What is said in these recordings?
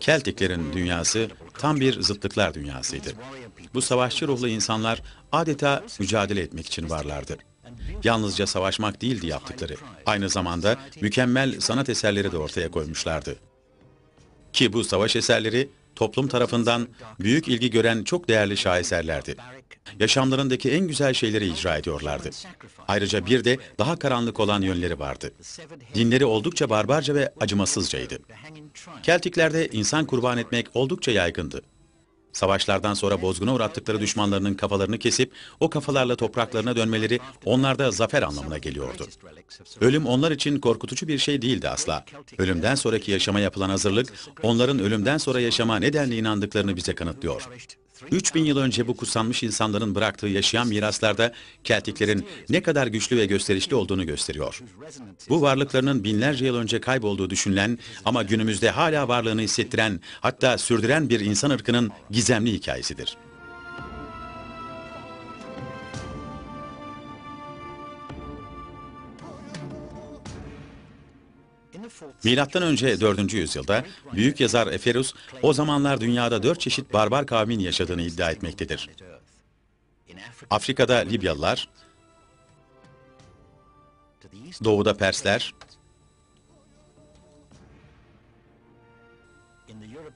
Keltiklerin dünyası tam bir zıtlıklar dünyasıydı. Bu savaşçı ruhlu insanlar adeta mücadele etmek için varlardı. Yalnızca savaşmak değildi yaptıkları. Aynı zamanda mükemmel sanat eserleri de ortaya koymuşlardı. Ki bu savaş eserleri toplum tarafından büyük ilgi gören çok değerli şaheserlerdi. Yaşamlarındaki en güzel şeyleri icra ediyorlardı. Ayrıca bir de daha karanlık olan yönleri vardı. Dinleri oldukça barbarca ve acımasızcaydı. Keltiklerde insan kurban etmek oldukça yaygındı. Savaşlardan sonra bozguna uğrattıkları düşmanlarının kafalarını kesip o kafalarla topraklarına dönmeleri onlarda zafer anlamına geliyordu. Ölüm onlar için korkutucu bir şey değildi asla. Ölümden sonraki yaşama yapılan hazırlık onların ölümden sonra yaşama ne denli inandıklarını bize kanıtlıyor. 3000 yıl önce bu kutsanmış insanların bıraktığı yaşayan miraslarda Keltiklerin ne kadar güçlü ve gösterişli olduğunu gösteriyor. Bu varlıklarının binlerce yıl önce kaybolduğu düşünülen ama günümüzde hala varlığını hissettiren hatta sürdüren bir insan ırkının gizemli hikayesidir. Milattan önce 4. yüzyılda büyük yazar Eferus o zamanlar dünyada dört çeşit barbar kavmin yaşadığını iddia etmektedir. Afrika'da Libyalılar, doğuda Persler,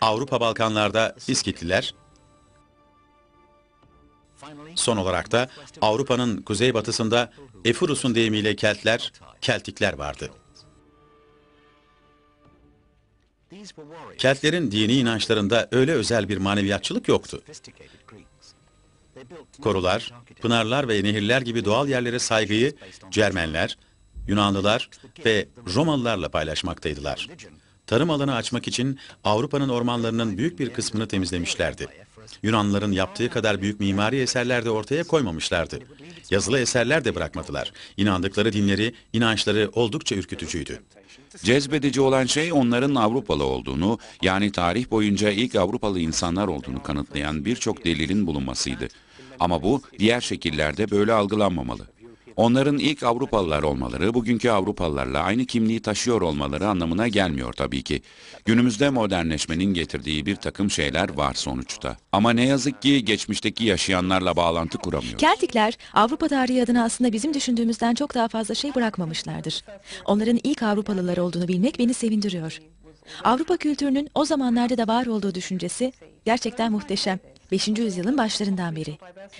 Avrupa Balkanlarda İskitliler, son olarak da Avrupa'nın kuzeybatısında Efurus'un deyimiyle Keltler, Keltikler vardı. Keltlerin dini inançlarında öyle özel bir maneviyatçılık yoktu. Korular, pınarlar ve nehirler gibi doğal yerlere saygıyı Cermenler, Yunanlılar ve Romalılarla paylaşmaktaydılar. Tarım alanı açmak için Avrupa'nın ormanlarının büyük bir kısmını temizlemişlerdi. Yunanlıların yaptığı kadar büyük mimari eserler de ortaya koymamışlardı. Yazılı eserler de bırakmadılar. İnandıkları dinleri, inançları oldukça ürkütücüydü. Cezbedici olan şey onların Avrupalı olduğunu, yani tarih boyunca ilk Avrupalı insanlar olduğunu kanıtlayan birçok delilin bulunmasıydı. Ama bu diğer şekillerde böyle algılanmamalı. Onların ilk Avrupalılar olmaları, bugünkü Avrupalılarla aynı kimliği taşıyor olmaları anlamına gelmiyor tabii ki. Günümüzde modernleşmenin getirdiği bir takım şeyler var sonuçta. Ama ne yazık ki geçmişteki yaşayanlarla bağlantı kuramıyoruz. Keltikler Avrupa tarihi adına aslında bizim düşündüğümüzden çok daha fazla şey bırakmamışlardır. Onların ilk Avrupalılar olduğunu bilmek beni sevindiriyor. Avrupa kültürünün o zamanlarda da var olduğu düşüncesi gerçekten muhteşem. 5. yüzyılın başlarından beri.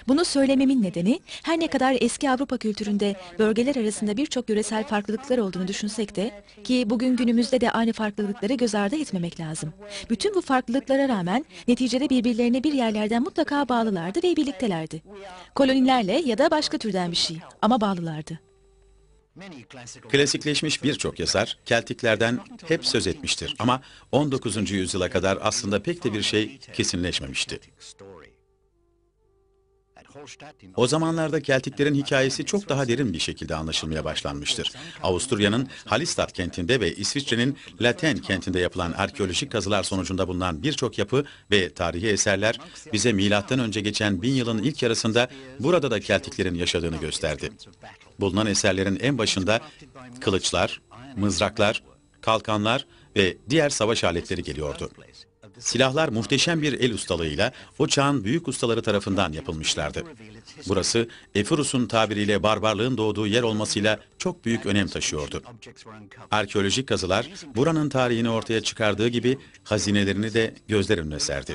Bunu söylememin nedeni her ne kadar eski Avrupa kültüründe bölgeler arasında birçok yöresel farklılıklar olduğunu düşünsek de ki bugün günümüzde de aynı farklılıkları göz ardı etmemek lazım. Bütün bu farklılıklara rağmen neticede birbirlerine bir yerlerden mutlaka bağlılardı ve birliktelerdi. Kolonilerle ya da başka türden bir şey ama bağlılardı. Klasikleşmiş birçok yazar Keltiklerden hep söz etmiştir ama 19. yüzyıla kadar aslında pek de bir şey kesinleşmemişti. O zamanlarda Keltiklerin hikayesi çok daha derin bir şekilde anlaşılmaya başlanmıştır. Avusturya'nın Hallstatt kentinde ve İsviçre'nin Laten kentinde yapılan arkeolojik kazılar sonucunda bulunan birçok yapı ve tarihi eserler bize milattan önce geçen bin yılın ilk yarısında burada da Keltiklerin yaşadığını gösterdi bulunan eserlerin en başında kılıçlar, mızraklar, kalkanlar ve diğer savaş aletleri geliyordu. Silahlar muhteşem bir el ustalığıyla o çağın büyük ustaları tarafından yapılmışlardı. Burası Efurus'un tabiriyle barbarlığın doğduğu yer olmasıyla çok büyük önem taşıyordu. Arkeolojik kazılar buranın tarihini ortaya çıkardığı gibi hazinelerini de gözler önüne serdi.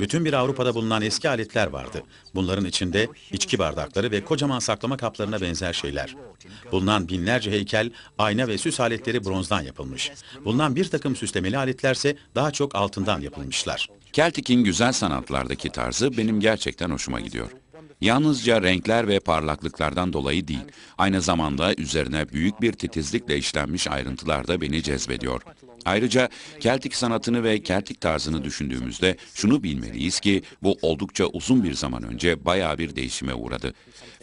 Bütün bir Avrupa'da bulunan eski aletler vardı. Bunların içinde içki bardakları ve kocaman saklama kaplarına benzer şeyler. Bulunan binlerce heykel, ayna ve süs aletleri bronzdan yapılmış. Bulunan bir takım süslemeli aletlerse daha çok altın altından yapılmışlar. Celtic'in güzel sanatlardaki tarzı benim gerçekten hoşuma gidiyor. Yalnızca renkler ve parlaklıklardan dolayı değil, aynı zamanda üzerine büyük bir titizlikle işlenmiş ayrıntılar da beni cezbediyor. Ayrıca Keltik sanatını ve Keltik tarzını düşündüğümüzde şunu bilmeliyiz ki bu oldukça uzun bir zaman önce bayağı bir değişime uğradı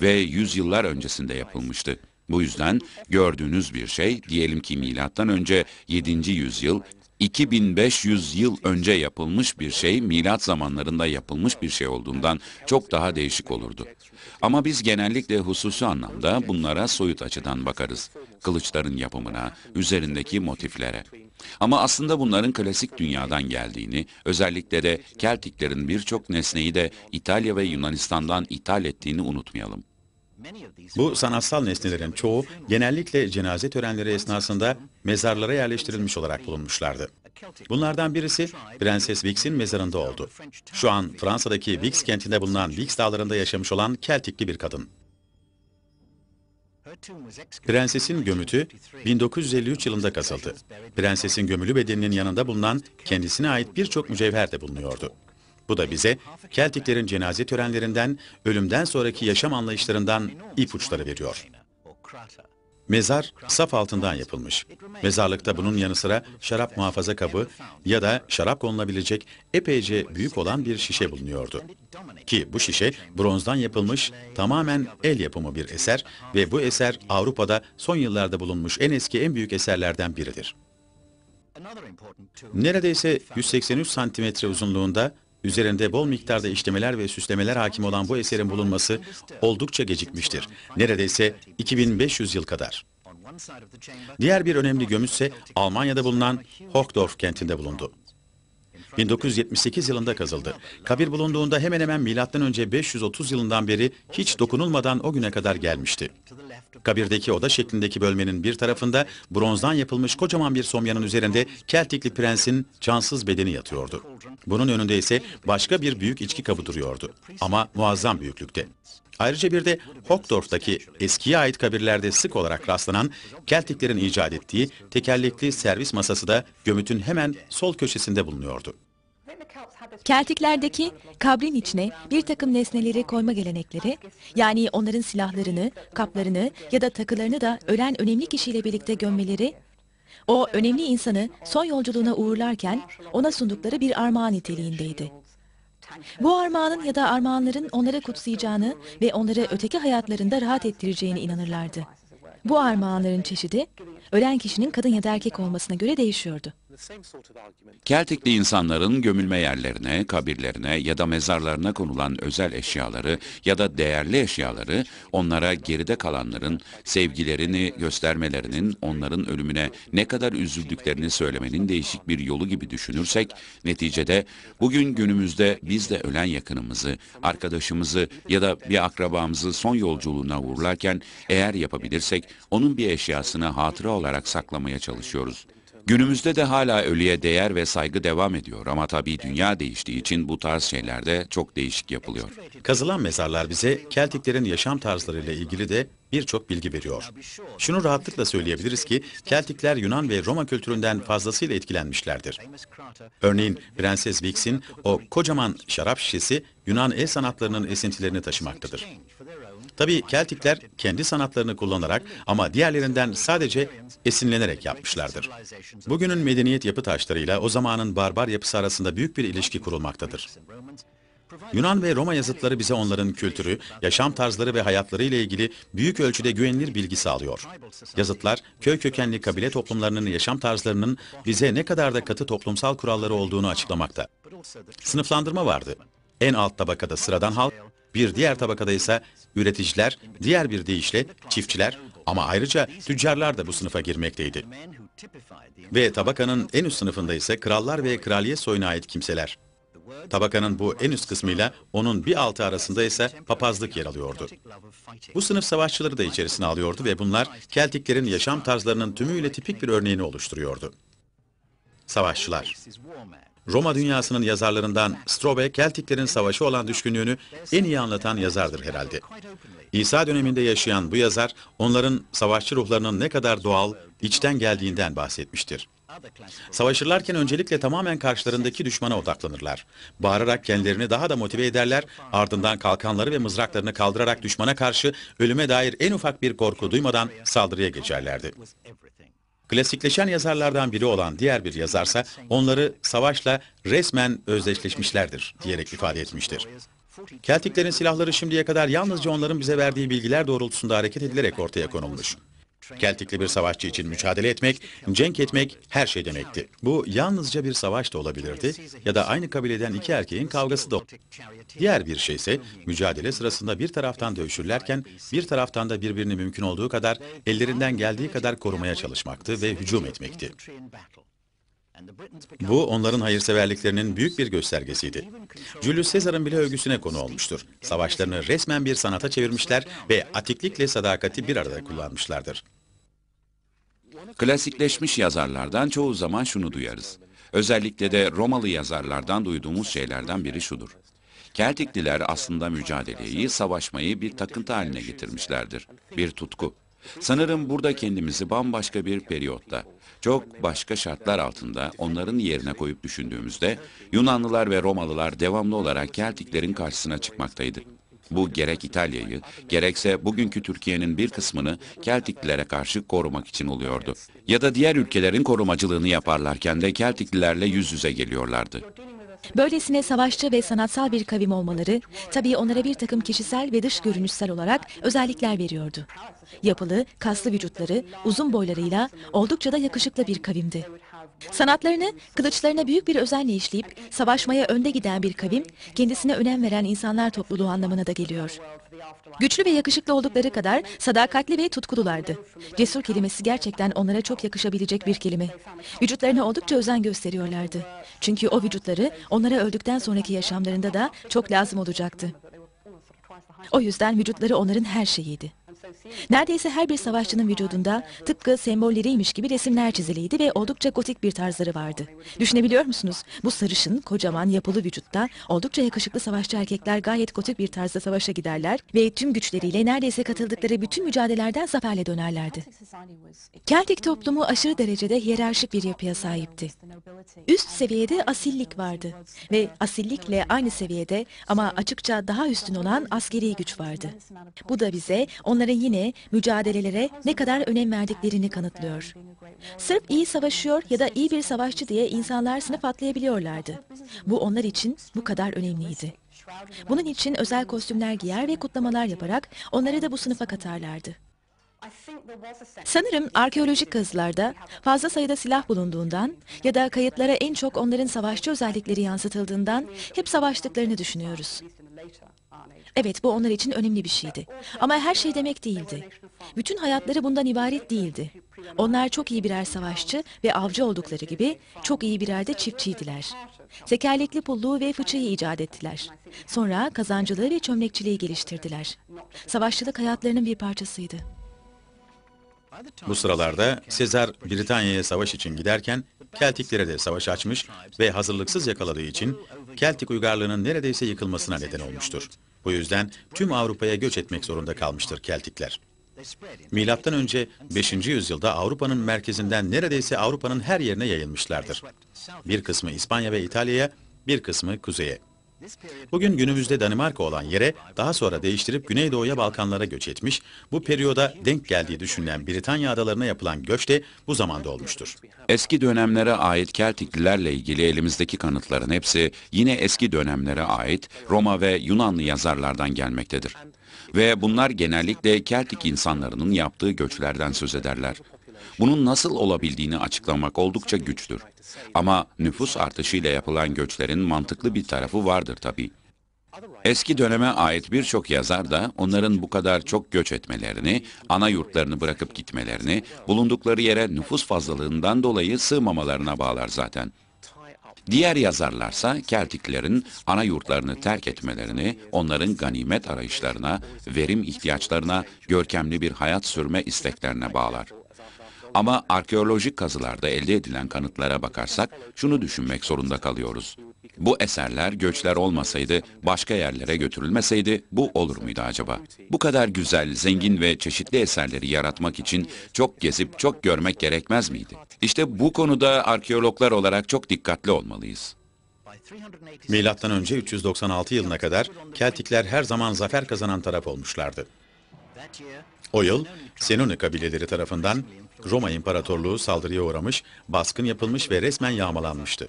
ve yüzyıllar öncesinde yapılmıştı. Bu yüzden gördüğünüz bir şey diyelim ki milattan önce 7. yüzyıl 2500 yıl önce yapılmış bir şey, milat zamanlarında yapılmış bir şey olduğundan çok daha değişik olurdu. Ama biz genellikle hususi anlamda bunlara soyut açıdan bakarız. Kılıçların yapımına, üzerindeki motiflere. Ama aslında bunların klasik dünyadan geldiğini, özellikle de Keltiklerin birçok nesneyi de İtalya ve Yunanistan'dan ithal ettiğini unutmayalım. Bu sanatsal nesnelerin çoğu genellikle cenaze törenleri esnasında mezarlara yerleştirilmiş olarak bulunmuşlardı. Bunlardan birisi Prenses Vix'in mezarında oldu. Şu an Fransa'daki Vix kentinde bulunan Vix dağlarında yaşamış olan Keltikli bir kadın. Prensesin gömütü 1953 yılında kazıldı. Prensesin gömülü bedeninin yanında bulunan kendisine ait birçok mücevher de bulunuyordu. Bu da bize Keltiklerin cenaze törenlerinden, ölümden sonraki yaşam anlayışlarından ipuçları veriyor. Mezar saf altından yapılmış. Mezarlıkta bunun yanı sıra şarap muhafaza kabı ya da şarap konulabilecek epeyce büyük olan bir şişe bulunuyordu. Ki bu şişe bronzdan yapılmış tamamen el yapımı bir eser ve bu eser Avrupa'da son yıllarda bulunmuş en eski en büyük eserlerden biridir. Neredeyse 183 santimetre uzunluğunda Üzerinde bol miktarda işlemeler ve süslemeler hakim olan bu eserin bulunması oldukça gecikmiştir. Neredeyse 2500 yıl kadar. Diğer bir önemli gömüş Almanya'da bulunan Hochdorf kentinde bulundu. 1978 yılında kazıldı. Kabir bulunduğunda hemen hemen M.Ö. 530 yılından beri hiç dokunulmadan o güne kadar gelmişti. Kabirdeki oda şeklindeki bölmenin bir tarafında bronzdan yapılmış kocaman bir somyanın üzerinde Keltikli prensin cansız bedeni yatıyordu. Bunun önünde ise başka bir büyük içki kabı duruyordu ama muazzam büyüklükte. Ayrıca bir de Hockdorf'taki eskiye ait kabirlerde sık olarak rastlanan Keltiklerin icat ettiği tekerlekli servis masası da gömütün hemen sol köşesinde bulunuyordu. Keltiklerdeki kabrin içine bir takım nesneleri koyma gelenekleri, yani onların silahlarını, kaplarını ya da takılarını da ölen önemli kişiyle birlikte gömmeleri, o önemli insanı son yolculuğuna uğurlarken ona sundukları bir armağan niteliğindeydi. Bu armağanın ya da armağanların onları kutsayacağını ve onları öteki hayatlarında rahat ettireceğine inanırlardı. Bu armağanların çeşidi, ölen kişinin kadın ya da erkek olmasına göre değişiyordu. Keltikli insanların gömülme yerlerine, kabirlerine ya da mezarlarına konulan özel eşyaları ya da değerli eşyaları onlara geride kalanların sevgilerini göstermelerinin onların ölümüne ne kadar üzüldüklerini söylemenin değişik bir yolu gibi düşünürsek neticede bugün günümüzde biz de ölen yakınımızı, arkadaşımızı ya da bir akrabamızı son yolculuğuna uğurlarken eğer yapabilirsek onun bir eşyasını hatıra olarak saklamaya çalışıyoruz. Günümüzde de hala ölüye değer ve saygı devam ediyor ama tabii dünya değiştiği için bu tarz şeylerde çok değişik yapılıyor. Kazılan mezarlar bize Keltiklerin yaşam tarzlarıyla ilgili de birçok bilgi veriyor. Şunu rahatlıkla söyleyebiliriz ki Keltikler Yunan ve Roma kültüründen fazlasıyla etkilenmişlerdir. Örneğin Prenses Vix'in o kocaman şarap şişesi Yunan el sanatlarının esintilerini taşımaktadır. Tabii Keltikler kendi sanatlarını kullanarak ama diğerlerinden sadece esinlenerek yapmışlardır. Bugünün medeniyet yapı taşlarıyla o zamanın barbar yapısı arasında büyük bir ilişki kurulmaktadır. Yunan ve Roma yazıtları bize onların kültürü, yaşam tarzları ve hayatları ile ilgili büyük ölçüde güvenilir bilgi sağlıyor. Yazıtlar, köy kökenli kabile toplumlarının yaşam tarzlarının bize ne kadar da katı toplumsal kuralları olduğunu açıklamakta. Sınıflandırma vardı. En alt tabakada sıradan halk, bir diğer tabakada ise üreticiler, diğer bir deyişle çiftçiler ama ayrıca tüccarlar da bu sınıfa girmekteydi. Ve tabakanın en üst sınıfında ise krallar ve kraliye soyuna ait kimseler. Tabakanın bu en üst kısmıyla onun bir altı arasında ise papazlık yer alıyordu. Bu sınıf savaşçıları da içerisine alıyordu ve bunlar Keltiklerin yaşam tarzlarının tümüyle tipik bir örneğini oluşturuyordu. Savaşçılar. Roma dünyasının yazarlarından Strobe, Keltiklerin savaşı olan düşkünlüğünü en iyi anlatan yazardır herhalde. İsa döneminde yaşayan bu yazar, onların savaşçı ruhlarının ne kadar doğal, içten geldiğinden bahsetmiştir. Savaşırlarken öncelikle tamamen karşılarındaki düşmana odaklanırlar. Bağırarak kendilerini daha da motive ederler, ardından kalkanları ve mızraklarını kaldırarak düşmana karşı ölüme dair en ufak bir korku duymadan saldırıya geçerlerdi. Klasikleşen yazarlardan biri olan diğer bir yazarsa onları savaşla resmen özdeşleşmişlerdir diyerek ifade etmiştir. Keltiklerin silahları şimdiye kadar yalnızca onların bize verdiği bilgiler doğrultusunda hareket edilerek ortaya konulmuş. Keltikli bir savaşçı için mücadele etmek, cenk etmek her şey demekti. Bu yalnızca bir savaş da olabilirdi ya da aynı kabileden iki erkeğin kavgası da Diğer bir şey ise mücadele sırasında bir taraftan dövüşürlerken bir taraftan da birbirini mümkün olduğu kadar ellerinden geldiği kadar korumaya çalışmaktı ve hücum etmekti. Bu onların hayırseverliklerinin büyük bir göstergesiydi. Julius Caesar'ın bile övgüsüne konu olmuştur. Savaşlarını resmen bir sanata çevirmişler ve atiklikle sadakati bir arada kullanmışlardır. Klasikleşmiş yazarlardan çoğu zaman şunu duyarız. Özellikle de Romalı yazarlardan duyduğumuz şeylerden biri şudur. Keltikliler aslında mücadeleyi, savaşmayı bir takıntı haline getirmişlerdir. Bir tutku. Sanırım burada kendimizi bambaşka bir periyotta, çok başka şartlar altında onların yerine koyup düşündüğümüzde Yunanlılar ve Romalılar devamlı olarak Keltiklerin karşısına çıkmaktaydı. Bu gerek İtalya'yı, gerekse bugünkü Türkiye'nin bir kısmını Keltiklilere karşı korumak için oluyordu. Ya da diğer ülkelerin korumacılığını yaparlarken de Keltiklilerle yüz yüze geliyorlardı. Böylesine savaşçı ve sanatsal bir kavim olmaları, tabii onlara bir takım kişisel ve dış görünüşsel olarak özellikler veriyordu. Yapılı, kaslı vücutları, uzun boylarıyla oldukça da yakışıklı bir kavimdi. Sanatlarını kılıçlarına büyük bir özenle işleyip savaşmaya önde giden bir kavim, kendisine önem veren insanlar topluluğu anlamına da geliyor. Güçlü ve yakışıklı oldukları kadar sadakatli ve tutkululardı. Cesur kelimesi gerçekten onlara çok yakışabilecek bir kelime. Vücutlarına oldukça özen gösteriyorlardı. Çünkü o vücutları onlara öldükten sonraki yaşamlarında da çok lazım olacaktı. O yüzden vücutları onların her şeyiydi. Neredeyse her bir savaşçının vücudunda tıpkı sembolleriymiş gibi resimler çiziliydi ve oldukça gotik bir tarzları vardı. Düşünebiliyor musunuz? Bu sarışın, kocaman, yapılı vücutta oldukça yakışıklı savaşçı erkekler gayet gotik bir tarzda savaşa giderler ve tüm güçleriyle neredeyse katıldıkları bütün mücadelelerden zaferle dönerlerdi. Keltik toplumu aşırı derecede hiyerarşik bir yapıya sahipti. Üst seviyede asillik vardı ve asillikle aynı seviyede ama açıkça daha üstün olan askeri güç vardı. Bu da bize onların yine mücadelelere ne kadar önem verdiklerini kanıtlıyor. Sırf iyi savaşıyor ya da iyi bir savaşçı diye insanlar sınıf atlayabiliyorlardı. Bu onlar için bu kadar önemliydi. Bunun için özel kostümler giyer ve kutlamalar yaparak onları da bu sınıfa katarlardı. Sanırım arkeolojik kazılarda fazla sayıda silah bulunduğundan ya da kayıtlara en çok onların savaşçı özellikleri yansıtıldığından hep savaştıklarını düşünüyoruz. Evet bu onlar için önemli bir şeydi. Ama her şey demek değildi. Bütün hayatları bundan ibaret değildi. Onlar çok iyi birer savaşçı ve avcı oldukları gibi çok iyi birer de çiftçiydiler. Tekerlekli pulluğu ve fıçıyı icat ettiler. Sonra kazancılığı ve çömlekçiliği geliştirdiler. Savaşçılık hayatlarının bir parçasıydı. Bu sıralarda Sezar Britanya'ya savaş için giderken Keltiklere de savaş açmış ve hazırlıksız yakaladığı için Keltik uygarlığının neredeyse yıkılmasına neden olmuştur. Bu yüzden tüm Avrupa'ya göç etmek zorunda kalmıştır Keltikler. Milattan önce 5. yüzyılda Avrupa'nın merkezinden neredeyse Avrupa'nın her yerine yayılmışlardır. Bir kısmı İspanya ve İtalya'ya, bir kısmı kuzeye. Bugün günümüzde Danimarka olan yere daha sonra değiştirip Güneydoğu'ya Balkanlara göç etmiş, bu periyoda denk geldiği düşünülen Britanya adalarına yapılan göç de bu zamanda olmuştur. Eski dönemlere ait Keltiklilerle ilgili elimizdeki kanıtların hepsi yine eski dönemlere ait Roma ve Yunanlı yazarlardan gelmektedir. Ve bunlar genellikle Keltik insanların yaptığı göçlerden söz ederler. Bunun nasıl olabildiğini açıklamak oldukça güçtür. Ama nüfus artışıyla yapılan göçlerin mantıklı bir tarafı vardır tabii. Eski döneme ait birçok yazar da onların bu kadar çok göç etmelerini, ana yurtlarını bırakıp gitmelerini, bulundukları yere nüfus fazlalığından dolayı sığmamalarına bağlar zaten. Diğer yazarlarsa Keltiklerin ana yurtlarını terk etmelerini, onların ganimet arayışlarına, verim ihtiyaçlarına, görkemli bir hayat sürme isteklerine bağlar. Ama arkeolojik kazılarda elde edilen kanıtlara bakarsak şunu düşünmek zorunda kalıyoruz. Bu eserler göçler olmasaydı, başka yerlere götürülmeseydi bu olur muydu acaba? Bu kadar güzel, zengin ve çeşitli eserleri yaratmak için çok gezip çok görmek gerekmez miydi? İşte bu konuda arkeologlar olarak çok dikkatli olmalıyız. Milattan önce 396 yılına kadar Keltikler her zaman zafer kazanan taraf olmuşlardı. O yıl Senone kabileleri tarafından Roma İmparatorluğu saldırıya uğramış, baskın yapılmış ve resmen yağmalanmıştı.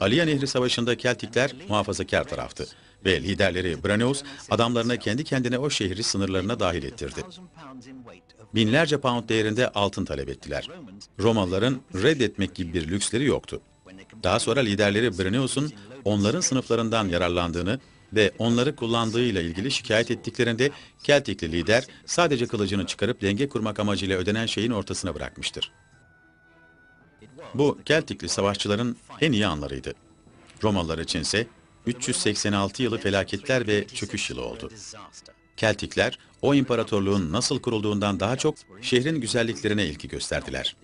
Aliya Nehri Savaşı'nda Keltikler muhafazakar taraftı ve liderleri Braneus adamlarına kendi kendine o şehri sınırlarına dahil ettirdi. Binlerce pound değerinde altın talep ettiler. Romalıların reddetmek gibi bir lüksleri yoktu. Daha sonra liderleri Braneus'un onların sınıflarından yararlandığını ve onları kullandığıyla ilgili şikayet ettiklerinde Keltikli lider sadece kılıcını çıkarıp denge kurmak amacıyla ödenen şeyin ortasına bırakmıştır. Bu Keltikli savaşçıların en iyi anlarıydı. Romalılar içinse 386 yılı felaketler ve çöküş yılı oldu. Keltikler o imparatorluğun nasıl kurulduğundan daha çok şehrin güzelliklerine ilgi gösterdiler.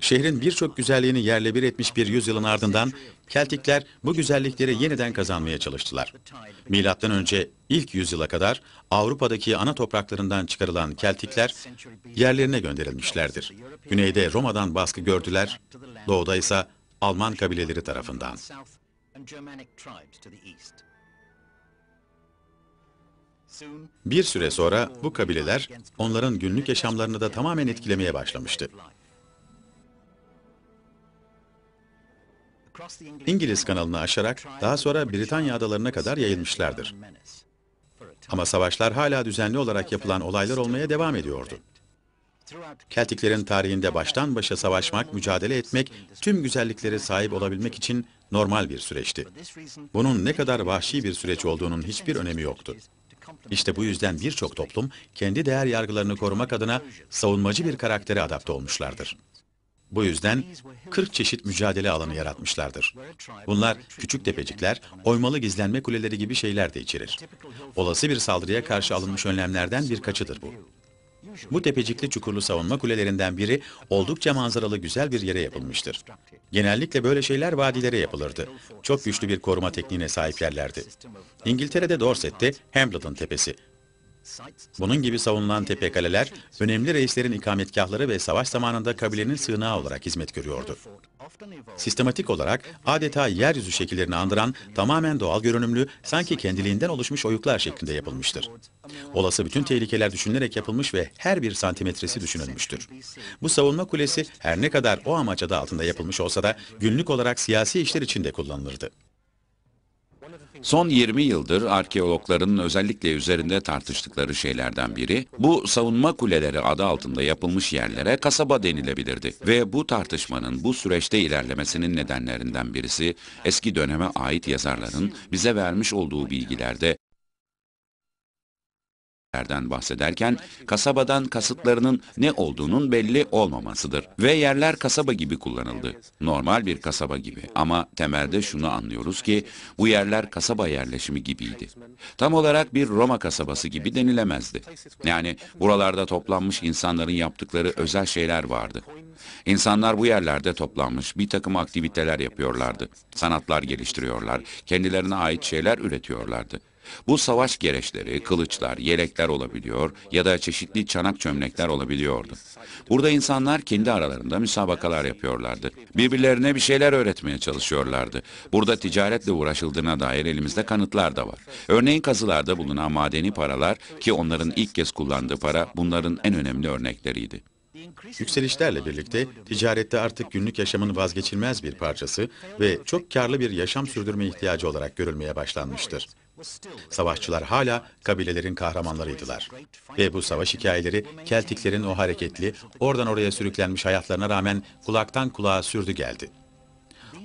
Şehrin birçok güzelliğini yerle bir etmiş bir yüzyılın ardından Keltikler bu güzellikleri yeniden kazanmaya çalıştılar. Milattan önce ilk yüzyıla kadar Avrupa'daki ana topraklarından çıkarılan Keltikler yerlerine gönderilmişlerdir. Güneyde Roma'dan baskı gördüler, doğuda ise Alman kabileleri tarafından. Bir süre sonra bu kabileler onların günlük yaşamlarını da tamamen etkilemeye başlamıştı. İngiliz kanalını aşarak daha sonra Britanya adalarına kadar yayılmışlardır. Ama savaşlar hala düzenli olarak yapılan olaylar olmaya devam ediyordu. Keltiklerin tarihinde baştan başa savaşmak, mücadele etmek, tüm güzelliklere sahip olabilmek için normal bir süreçti. Bunun ne kadar vahşi bir süreç olduğunun hiçbir önemi yoktu. İşte bu yüzden birçok toplum kendi değer yargılarını korumak adına savunmacı bir karaktere adapte olmuşlardır. Bu yüzden 40 çeşit mücadele alanı yaratmışlardır. Bunlar küçük tepecikler, oymalı gizlenme kuleleri gibi şeyler de içerir. Olası bir saldırıya karşı alınmış önlemlerden birkaçıdır bu. Bu tepecikli çukurlu savunma kulelerinden biri oldukça manzaralı güzel bir yere yapılmıştır. Genellikle böyle şeyler vadilere yapılırdı. Çok güçlü bir koruma tekniğine sahip yerlerdi. İngiltere'de Dorset'te Hambleton Tepesi. Bunun gibi savunulan tepe kaleler, önemli reislerin ikametgahları ve savaş zamanında kabilenin sığınağı olarak hizmet görüyordu. Sistematik olarak adeta yeryüzü şekillerini andıran tamamen doğal görünümlü sanki kendiliğinden oluşmuş oyuklar şeklinde yapılmıştır. Olası bütün tehlikeler düşünülerek yapılmış ve her bir santimetresi düşünülmüştür. Bu savunma kulesi her ne kadar o amaç adı altında yapılmış olsa da günlük olarak siyasi işler için de kullanılırdı. Son 20 yıldır arkeologların özellikle üzerinde tartıştıkları şeylerden biri bu savunma kuleleri adı altında yapılmış yerlere kasaba denilebilirdi. Ve bu tartışmanın bu süreçte ilerlemesinin nedenlerinden birisi eski döneme ait yazarların bize vermiş olduğu bilgilerde yerlerden bahsederken kasabadan kasıtlarının ne olduğunun belli olmamasıdır. Ve yerler kasaba gibi kullanıldı. Normal bir kasaba gibi ama temelde şunu anlıyoruz ki bu yerler kasaba yerleşimi gibiydi. Tam olarak bir Roma kasabası gibi denilemezdi. Yani buralarda toplanmış insanların yaptıkları özel şeyler vardı. İnsanlar bu yerlerde toplanmış bir takım aktiviteler yapıyorlardı. Sanatlar geliştiriyorlar, kendilerine ait şeyler üretiyorlardı. Bu savaş gereçleri, kılıçlar, yelekler olabiliyor ya da çeşitli çanak çömlekler olabiliyordu. Burada insanlar kendi aralarında müsabakalar yapıyorlardı. Birbirlerine bir şeyler öğretmeye çalışıyorlardı. Burada ticaretle uğraşıldığına dair elimizde kanıtlar da var. Örneğin kazılarda bulunan madeni paralar ki onların ilk kez kullandığı para bunların en önemli örnekleriydi. Yükselişlerle birlikte ticarette artık günlük yaşamın vazgeçilmez bir parçası ve çok karlı bir yaşam sürdürme ihtiyacı olarak görülmeye başlanmıştır. Savaşçılar hala kabilelerin kahramanlarıydılar. Ve bu savaş hikayeleri Keltiklerin o hareketli, oradan oraya sürüklenmiş hayatlarına rağmen kulaktan kulağa sürdü geldi.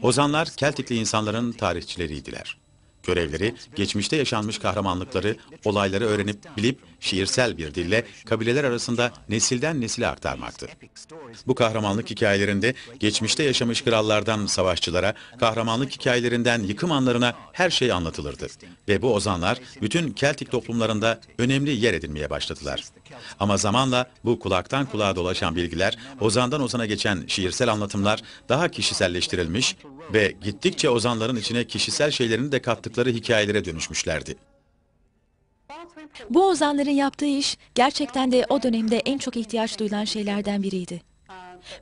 Ozanlar Keltikli insanların tarihçileriydiler. Görevleri, geçmişte yaşanmış kahramanlıkları, olayları öğrenip bilip şiirsel bir dille kabileler arasında nesilden nesile aktarmaktı. Bu kahramanlık hikayelerinde geçmişte yaşamış krallardan savaşçılara, kahramanlık hikayelerinden yıkım anlarına her şey anlatılırdı. Ve bu ozanlar bütün Keltik toplumlarında önemli yer edinmeye başladılar. Ama zamanla bu kulaktan kulağa dolaşan bilgiler, ozandan ozana geçen şiirsel anlatımlar daha kişiselleştirilmiş ve gittikçe ozanların içine kişisel şeylerini de kattıkları hikayelere dönüşmüşlerdi. Bu ozanların yaptığı iş gerçekten de o dönemde en çok ihtiyaç duyulan şeylerden biriydi.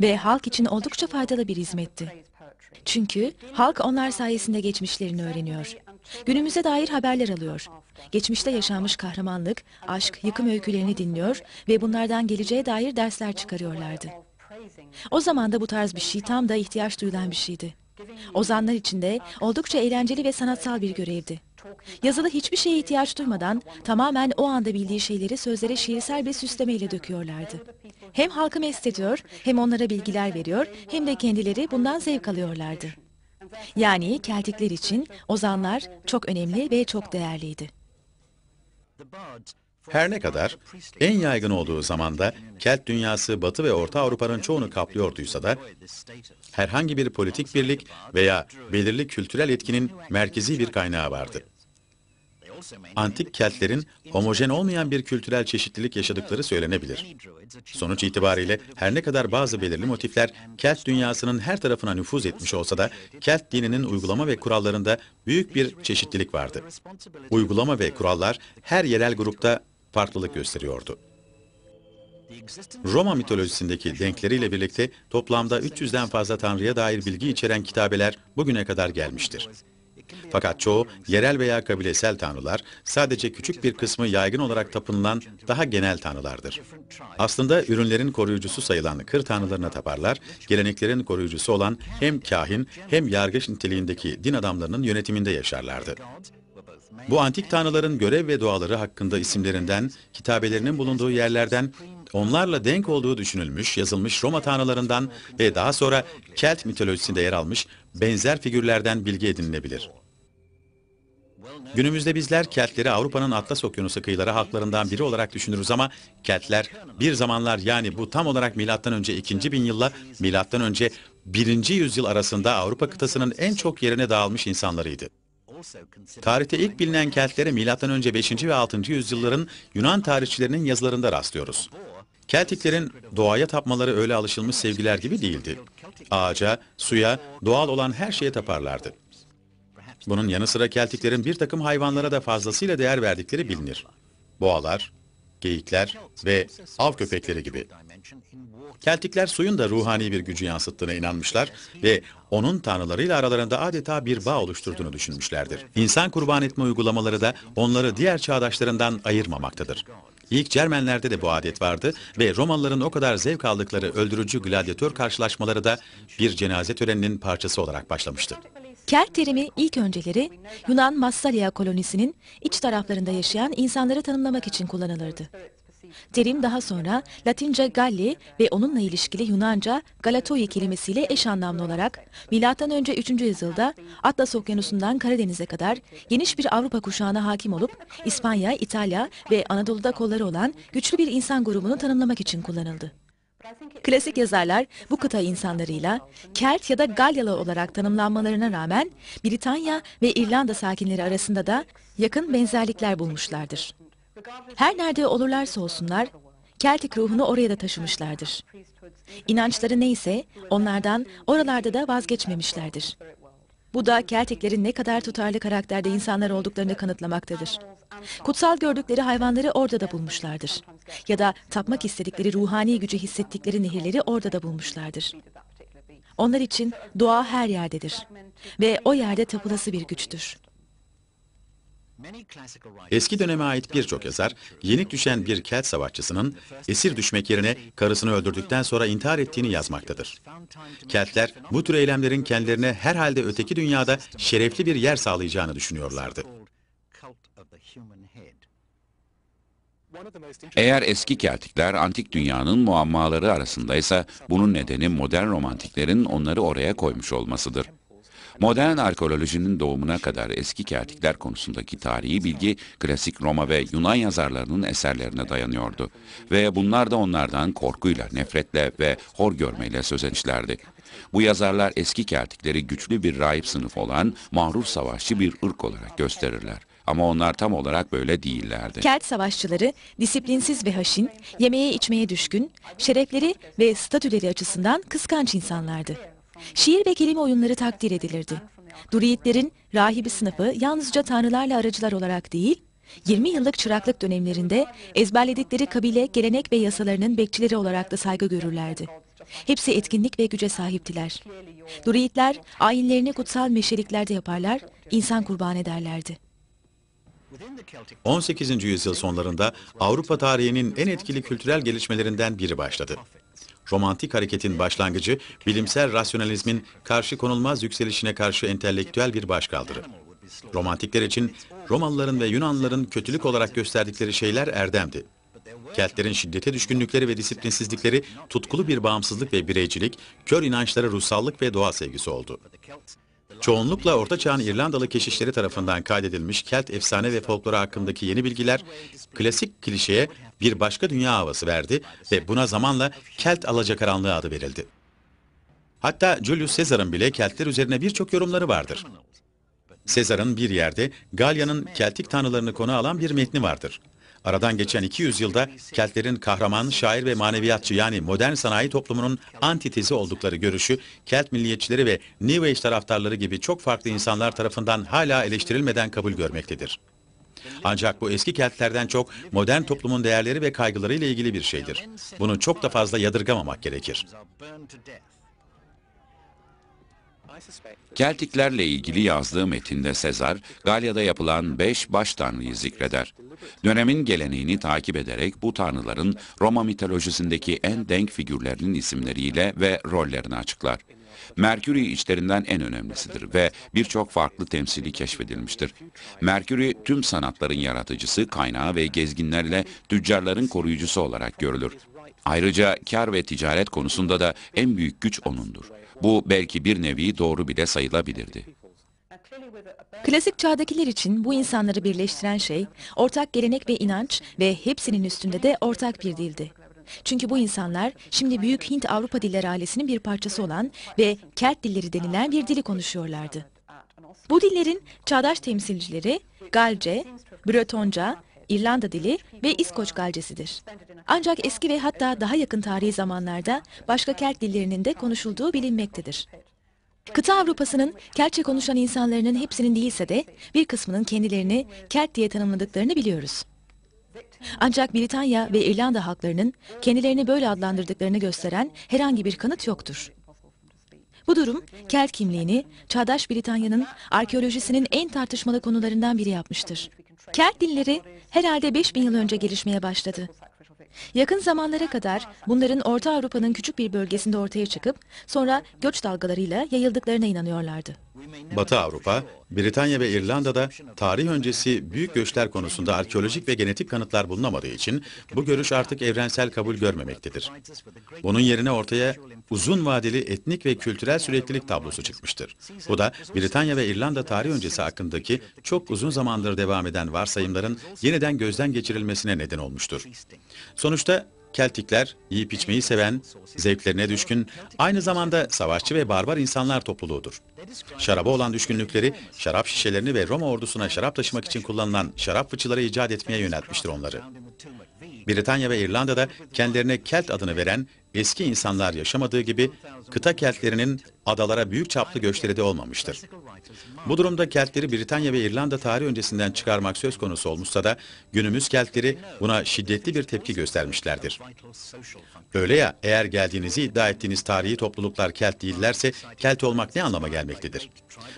Ve halk için oldukça faydalı bir hizmetti. Çünkü halk onlar sayesinde geçmişlerini öğreniyor. Günümüze dair haberler alıyor. Geçmişte yaşanmış kahramanlık, aşk, yıkım öykülerini dinliyor ve bunlardan geleceğe dair dersler çıkarıyorlardı. O zaman da bu tarz bir şey tam da ihtiyaç duyulan bir şeydi. Ozanlar için de oldukça eğlenceli ve sanatsal bir görevdi. Yazılı hiçbir şeye ihtiyaç duymadan tamamen o anda bildiği şeyleri sözlere şiirsel bir süslemeyle döküyorlardı. Hem halkı mest ediyor, hem onlara bilgiler veriyor, hem de kendileri bundan zevk alıyorlardı. Yani Keltikler için ozanlar çok önemli ve çok değerliydi. Her ne kadar en yaygın olduğu zamanda Kelt dünyası Batı ve Orta Avrupa'nın çoğunu kaplıyorduysa da herhangi bir politik birlik veya belirli kültürel etkinin merkezi bir kaynağı vardı antik Keltlerin homojen olmayan bir kültürel çeşitlilik yaşadıkları söylenebilir. Sonuç itibariyle her ne kadar bazı belirli motifler Kelt dünyasının her tarafına nüfuz etmiş olsa da Kelt dininin uygulama ve kurallarında büyük bir çeşitlilik vardı. Uygulama ve kurallar her yerel grupta farklılık gösteriyordu. Roma mitolojisindeki denkleriyle birlikte toplamda 300'den fazla tanrıya dair bilgi içeren kitabeler bugüne kadar gelmiştir. Fakat çoğu yerel veya kabilesel tanrılar sadece küçük bir kısmı yaygın olarak tapınılan daha genel tanrılardır. Aslında ürünlerin koruyucusu sayılan kır tanrılarına taparlar, geleneklerin koruyucusu olan hem kahin hem yargıç niteliğindeki din adamlarının yönetiminde yaşarlardı. Bu antik tanrıların görev ve duaları hakkında isimlerinden, kitabelerinin bulunduğu yerlerden, onlarla denk olduğu düşünülmüş, yazılmış Roma tanrılarından ve daha sonra Kelt mitolojisinde yer almış benzer figürlerden bilgi edinilebilir. Günümüzde bizler Keltleri Avrupa'nın Atlas Okyanusu kıyıları halklarından biri olarak düşünürüz ama Keltler bir zamanlar yani bu tam olarak milattan önce 2. bin yılla milattan önce 1. yüzyıl arasında Avrupa kıtasının en çok yerine dağılmış insanlarıydı. Tarihte ilk bilinen Keltlere milattan önce 5. ve 6. yüzyılların Yunan tarihçilerinin yazılarında rastlıyoruz. Keltiklerin doğaya tapmaları öyle alışılmış sevgiler gibi değildi. Ağaca, suya, doğal olan her şeye taparlardı. Bunun yanı sıra Keltiklerin bir takım hayvanlara da fazlasıyla değer verdikleri bilinir. Boğalar, geyikler ve av köpekleri gibi. Keltikler suyun da ruhani bir gücü yansıttığına inanmışlar ve onun tanrılarıyla aralarında adeta bir bağ oluşturduğunu düşünmüşlerdir. İnsan kurban etme uygulamaları da onları diğer çağdaşlarından ayırmamaktadır. İlk Cermenlerde de bu adet vardı ve Romalıların o kadar zevk aldıkları öldürücü gladyatör karşılaşmaları da bir cenaze töreninin parçası olarak başlamıştı. Ker terimi ilk önceleri Yunan Massalia kolonisinin iç taraflarında yaşayan insanları tanımlamak için kullanılırdı. Terim daha sonra Latince Galli ve onunla ilişkili Yunanca Galatoi kelimesiyle eş anlamlı olarak M.Ö. 3. yüzyılda Atlas Okyanusu'ndan Karadeniz'e kadar geniş bir Avrupa kuşağına hakim olup İspanya, İtalya ve Anadolu'da kolları olan güçlü bir insan grubunu tanımlamak için kullanıldı. Klasik yazarlar bu kıta insanlarıyla Kelt ya da Galyalı olarak tanımlanmalarına rağmen Britanya ve İrlanda sakinleri arasında da yakın benzerlikler bulmuşlardır. Her nerede olurlarsa olsunlar Keltik ruhunu oraya da taşımışlardır. İnançları neyse onlardan oralarda da vazgeçmemişlerdir. Bu da Keltiklerin ne kadar tutarlı karakterde insanlar olduklarını kanıtlamaktadır. Kutsal gördükleri hayvanları orada da bulmuşlardır. Ya da tapmak istedikleri ruhani gücü hissettikleri nehirleri orada da bulmuşlardır. Onlar için dua her yerdedir ve o yerde tapılası bir güçtür. Eski döneme ait birçok yazar, yenik düşen bir Kelt savaşçısının esir düşmek yerine karısını öldürdükten sonra intihar ettiğini yazmaktadır. Keltler bu tür eylemlerin kendilerine herhalde öteki dünyada şerefli bir yer sağlayacağını düşünüyorlardı. Eğer eski Keltikler antik dünyanın muammaları arasındaysa bunun nedeni modern romantiklerin onları oraya koymuş olmasıdır. Modern arkeolojinin doğumuna kadar eski kertikler konusundaki tarihi bilgi klasik Roma ve Yunan yazarlarının eserlerine dayanıyordu. Ve bunlar da onlardan korkuyla, nefretle ve hor görmeyle söz etmişlerdi. Bu yazarlar eski kertikleri güçlü bir rahip sınıf olan mağrur savaşçı bir ırk olarak gösterirler. Ama onlar tam olarak böyle değillerdi. Kelt savaşçıları disiplinsiz ve haşin, yemeğe içmeye düşkün, şerefleri ve statüleri açısından kıskanç insanlardı. Şiir ve kelime oyunları takdir edilirdi. Duriyitlerin rahibi sınıfı yalnızca tanrılarla aracılar olarak değil, 20 yıllık çıraklık dönemlerinde ezberledikleri kabile, gelenek ve yasalarının bekçileri olarak da saygı görürlerdi. Hepsi etkinlik ve güce sahiptiler. Duriyitler ayinlerini kutsal meşeliklerde yaparlar, insan kurban ederlerdi. 18. yüzyıl sonlarında Avrupa tarihinin en etkili kültürel gelişmelerinden biri başladı romantik hareketin başlangıcı, bilimsel rasyonalizmin karşı konulmaz yükselişine karşı entelektüel bir başkaldırı. Romantikler için Romalıların ve Yunanlıların kötülük olarak gösterdikleri şeyler erdemdi. Keltlerin şiddete düşkünlükleri ve disiplinsizlikleri tutkulu bir bağımsızlık ve bireycilik, kör inançları ruhsallık ve doğa sevgisi oldu. Çoğunlukla Orta Çağ'ın İrlandalı keşişleri tarafından kaydedilmiş Kelt efsane ve folkloru hakkındaki yeni bilgiler klasik klişeye bir başka dünya havası verdi ve buna zamanla Kelt alacakaranlığı adı verildi. Hatta Julius Caesar'ın bile Keltler üzerine birçok yorumları vardır. Caesar'ın bir yerde Galya'nın Keltik tanrılarını konu alan bir metni vardır. Aradan geçen 200 yılda Keltlerin kahraman, şair ve maneviyatçı yani modern sanayi toplumunun antitezi oldukları görüşü, Kelt milliyetçileri ve New Age taraftarları gibi çok farklı insanlar tarafından hala eleştirilmeden kabul görmektedir. Ancak bu eski Keltlerden çok modern toplumun değerleri ve kaygıları ile ilgili bir şeydir. Bunu çok da fazla yadırgamamak gerekir. Keltiklerle ilgili yazdığı metinde Sezar, Galya'da yapılan beş baş tanrıyı zikreder. Dönemin geleneğini takip ederek bu tanrıların Roma mitolojisindeki en denk figürlerinin isimleriyle ve rollerini açıklar. Merkürü içlerinden en önemlisidir ve birçok farklı temsili keşfedilmiştir. Merkürü tüm sanatların yaratıcısı, kaynağı ve gezginlerle tüccarların koruyucusu olarak görülür. Ayrıca kar ve ticaret konusunda da en büyük güç onundur. Bu belki bir nevi doğru bile sayılabilirdi. Klasik çağdakiler için bu insanları birleştiren şey ortak gelenek ve inanç ve hepsinin üstünde de ortak bir dildi. Çünkü bu insanlar şimdi Büyük Hint Avrupa Dilleri ailesinin bir parçası olan ve Kelt dilleri denilen bir dili konuşuyorlardı. Bu dillerin çağdaş temsilcileri Galce, Bretonca, İrlanda dili ve İskoç Galcesidir. Ancak eski ve hatta daha yakın tarihi zamanlarda başka Kelt dillerinin de konuşulduğu bilinmektedir. Kıta Avrupa'sının Keltçe konuşan insanların hepsinin değilse de bir kısmının kendilerini Kelt diye tanımladıklarını biliyoruz. Ancak Britanya ve İrlanda halklarının kendilerini böyle adlandırdıklarını gösteren herhangi bir kanıt yoktur. Bu durum Kelt kimliğini çağdaş Britanya'nın arkeolojisinin en tartışmalı konularından biri yapmıştır. Kelt dilleri herhalde 5000 yıl önce gelişmeye başladı. Yakın zamanlara kadar bunların Orta Avrupa'nın küçük bir bölgesinde ortaya çıkıp sonra göç dalgalarıyla yayıldıklarına inanıyorlardı. Batı Avrupa, Britanya ve İrlanda'da tarih öncesi büyük göçler konusunda arkeolojik ve genetik kanıtlar bulunamadığı için bu görüş artık evrensel kabul görmemektedir. Bunun yerine ortaya uzun vadeli etnik ve kültürel süreklilik tablosu çıkmıştır. Bu da Britanya ve İrlanda tarih öncesi hakkındaki çok uzun zamandır devam eden varsayımların yeniden gözden geçirilmesine neden olmuştur. Sonuçta Keltikler yiyip içmeyi seven, zevklerine düşkün, aynı zamanda savaşçı ve barbar insanlar topluluğudur. Şaraba olan düşkünlükleri, şarap şişelerini ve Roma ordusuna şarap taşımak için kullanılan şarap fıçıları icat etmeye yöneltmiştir onları. Britanya ve İrlanda'da kendilerine Kelt adını veren eski insanlar yaşamadığı gibi kıta Keltlerinin adalara büyük çaplı göçleri de olmamıştır. Bu durumda Keltleri Britanya ve İrlanda tarih öncesinden çıkarmak söz konusu olmuşsa da günümüz Keltleri buna şiddetli bir tepki göstermişlerdir. Öyle ya eğer geldiğinizi iddia ettiğiniz tarihi topluluklar Kelt değillerse Kelt olmak ne anlama gelmektedir?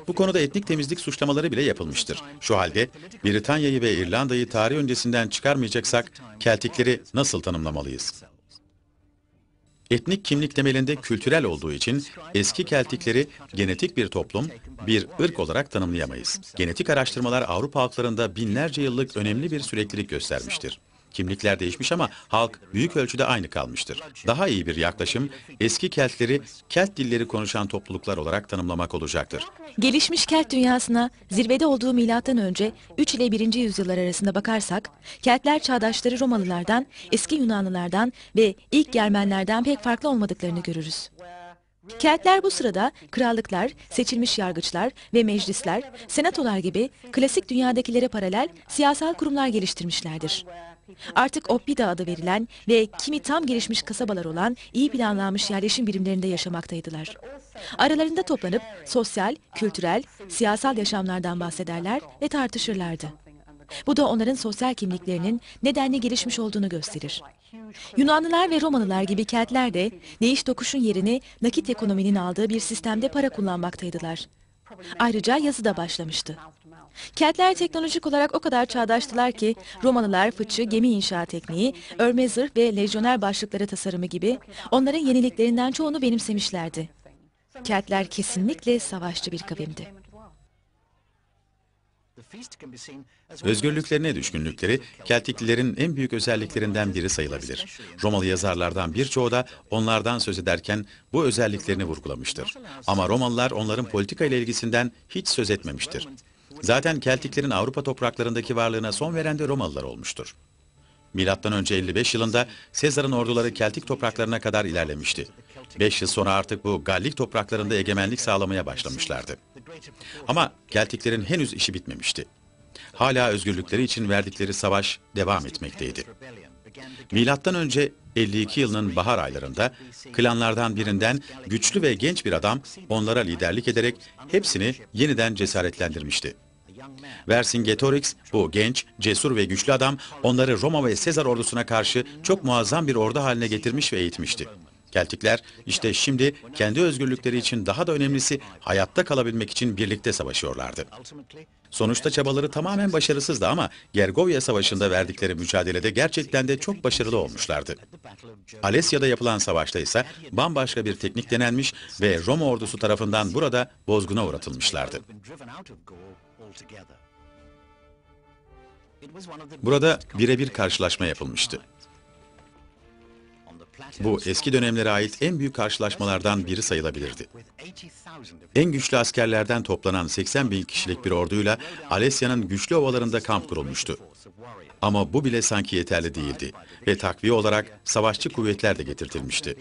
Bu konuda etnik temizlik suçlamaları bile yapılmıştır. Şu halde Britanya'yı ve İrlanda'yı tarih öncesinden çıkarmayacaksak Keltikleri nasıl tanımlamalıyız? Etnik kimlik temelinde kültürel olduğu için eski Keltikleri genetik bir toplum, bir ırk olarak tanımlayamayız. Genetik araştırmalar Avrupa halklarında binlerce yıllık önemli bir süreklilik göstermiştir. Kimlikler değişmiş ama halk büyük ölçüde aynı kalmıştır. Daha iyi bir yaklaşım eski Keltleri Kelt dilleri konuşan topluluklar olarak tanımlamak olacaktır. Gelişmiş Kelt dünyasına zirvede olduğu milattan önce 3 ile 1. yüzyıllar arasında bakarsak Keltler çağdaşları Romalılardan, eski Yunanlılardan ve ilk Germenlerden pek farklı olmadıklarını görürüz. Keltler bu sırada krallıklar, seçilmiş yargıçlar ve meclisler, senatolar gibi klasik dünyadakilere paralel siyasal kurumlar geliştirmişlerdir. Artık Oppida adı verilen ve kimi tam gelişmiş kasabalar olan iyi planlanmış yerleşim birimlerinde yaşamaktaydılar. Aralarında toplanıp sosyal, kültürel, siyasal yaşamlardan bahsederler ve tartışırlardı. Bu da onların sosyal kimliklerinin nedenle gelişmiş olduğunu gösterir. Yunanlılar ve Romalılar gibi kentler de değiş tokuşun yerini nakit ekonominin aldığı bir sistemde para kullanmaktaydılar. Ayrıca yazı da başlamıştı. Kentler teknolojik olarak o kadar çağdaştılar ki Romalılar fıçı, gemi inşa tekniği, örme zırh ve lejyoner başlıkları tasarımı gibi onların yeniliklerinden çoğunu benimsemişlerdi. Keltler kesinlikle savaşçı bir kavimdi. Özgürlüklerine düşkünlükleri Keltiklilerin en büyük özelliklerinden biri sayılabilir. Romalı yazarlardan birçoğu da onlardan söz ederken bu özelliklerini vurgulamıştır. Ama Romalılar onların politika ile ilgisinden hiç söz etmemiştir. Zaten Keltiklerin Avrupa topraklarındaki varlığına son veren de Romalılar olmuştur. Milattan önce 55 yılında Sezar'ın orduları Keltik topraklarına kadar ilerlemişti. 5 yıl sonra artık bu Gallik topraklarında egemenlik sağlamaya başlamışlardı. Ama Keltiklerin henüz işi bitmemişti. Hala özgürlükleri için verdikleri savaş devam etmekteydi. Milattan önce 52 yılının bahar aylarında klanlardan birinden güçlü ve genç bir adam onlara liderlik ederek hepsini yeniden cesaretlendirmişti. Vercingetorix bu genç, cesur ve güçlü adam onları Roma ve Sezar ordusuna karşı çok muazzam bir ordu haline getirmiş ve eğitmişti. Keltikler işte şimdi kendi özgürlükleri için daha da önemlisi hayatta kalabilmek için birlikte savaşıyorlardı. Sonuçta çabaları tamamen başarısızdı ama Gergovia Savaşı'nda verdikleri mücadelede gerçekten de çok başarılı olmuşlardı. Alesya'da yapılan savaşta ise bambaşka bir teknik denenmiş ve Roma ordusu tarafından burada bozguna uğratılmışlardı. Burada birebir karşılaşma yapılmıştı. Bu eski dönemlere ait en büyük karşılaşmalardan biri sayılabilirdi. En güçlü askerlerden toplanan 80 bin kişilik bir orduyla Alesya'nın güçlü ovalarında kamp kurulmuştu. Ama bu bile sanki yeterli değildi ve takviye olarak savaşçı kuvvetler de getirtilmişti.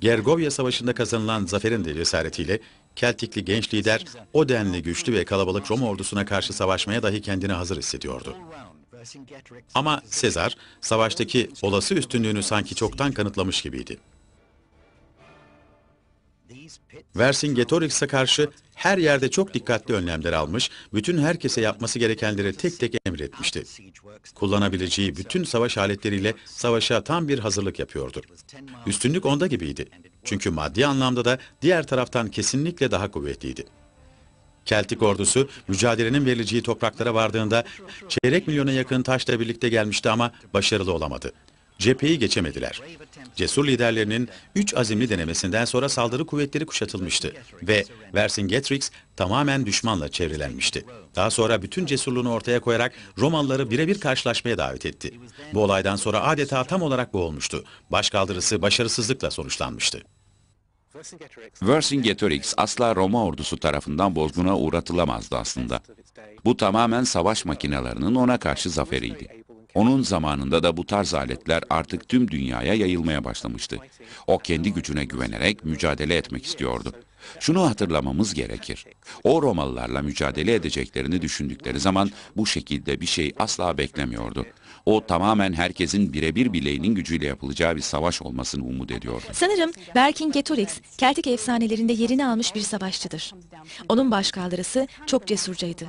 Gergovya Savaşı'nda kazanılan zaferin de cesaretiyle Keltikli genç lider o denli güçlü ve kalabalık Roma ordusuna karşı savaşmaya dahi kendini hazır hissediyordu. Ama Sezar, savaştaki olası üstünlüğünü sanki çoktan kanıtlamış gibiydi. Vercingetorix'e karşı her yerde çok dikkatli önlemler almış, bütün herkese yapması gerekenleri tek tek emretmişti. Kullanabileceği bütün savaş aletleriyle savaşa tam bir hazırlık yapıyordu. Üstünlük onda gibiydi. Çünkü maddi anlamda da diğer taraftan kesinlikle daha kuvvetliydi. Keltik ordusu mücadelenin verileceği topraklara vardığında çeyrek milyona yakın taşla birlikte gelmişti ama başarılı olamadı. Cepheyi geçemediler. Cesur liderlerinin 3 azimli denemesinden sonra saldırı kuvvetleri kuşatılmıştı ve Vercingetorix tamamen düşmanla çevrelenmişti. Daha sonra bütün cesurluğunu ortaya koyarak Romalıları birebir karşılaşmaya davet etti. Bu olaydan sonra adeta tam olarak boğulmuştu. Başkaldırısı başarısızlıkla sonuçlanmıştı. Vercingetorix asla Roma ordusu tarafından bozguna uğratılamazdı aslında. Bu tamamen savaş makinelerinin ona karşı zaferiydi. Onun zamanında da bu tarz aletler artık tüm dünyaya yayılmaya başlamıştı. O kendi gücüne güvenerek mücadele etmek istiyordu. Şunu hatırlamamız gerekir. O Romalılarla mücadele edeceklerini düşündükleri zaman bu şekilde bir şey asla beklemiyordu. O tamamen herkesin birebir bileğinin gücüyle yapılacağı bir savaş olmasını umut ediyor. Sanırım Berkin Getorix, Keltik efsanelerinde yerini almış bir savaşçıdır. Onun başkaldırısı çok cesurcaydı.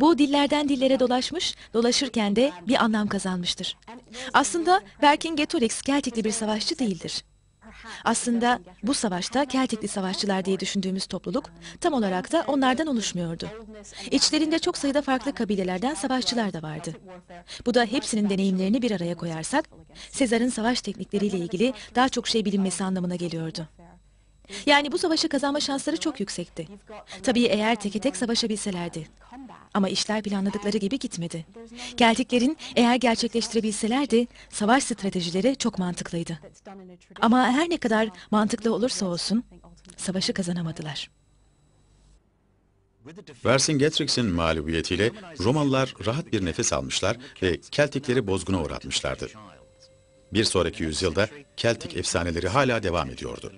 Bu dillerden dillere dolaşmış, dolaşırken de bir anlam kazanmıştır. Aslında Berkin Getorix Keltikli bir savaşçı değildir. Aslında bu savaşta Keltikli savaşçılar diye düşündüğümüz topluluk tam olarak da onlardan oluşmuyordu. İçlerinde çok sayıda farklı kabilelerden savaşçılar da vardı. Bu da hepsinin deneyimlerini bir araya koyarsak, Sezar'ın savaş teknikleriyle ilgili daha çok şey bilinmesi anlamına geliyordu. Yani bu savaşı kazanma şansları çok yüksekti. Tabii eğer teke tek savaşabilselerdi. Ama işler planladıkları gibi gitmedi. Keltiklerin eğer gerçekleştirebilselerdi savaş stratejileri çok mantıklıydı. Ama her ne kadar mantıklı olursa olsun savaşı kazanamadılar. Vercingetorix'in mağlubiyetiyle Romalılar rahat bir nefes almışlar ve Keltikleri bozguna uğratmışlardı. Bir sonraki yüzyılda Keltik efsaneleri hala devam ediyordu.